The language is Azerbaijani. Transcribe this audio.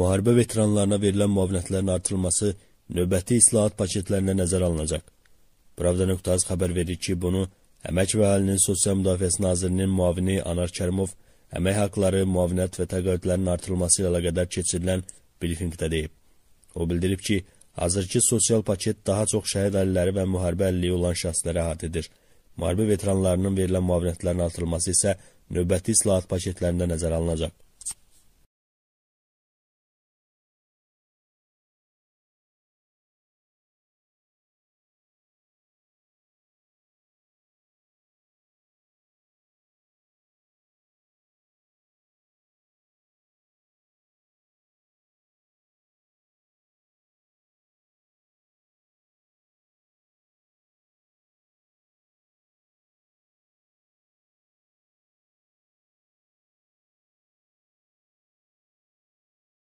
müharibə veteranlarına verilən müavinətlərin artırılması növbəti islahat paketlərində nəzərə alınacaq. Pravda.az xəbər verir ki, bunu Əmək və Əhalinin Sosial Müdafiəsi Nazirinin müavini Anar Kərimov əmək haqları, müavinət və təqaüdlərin artırılması ilə əlaqədar keçirilən brifinqdə deyib. O bildirib ki, hazırki sosial paket daha çox şəhid əlləri və müharibə əlliyi olan şəxslərə had edir. Müharibə veteranlarının verilən müavinətlərin artırılması isə növbəti islahat paketlərində nəzərə alınacaq.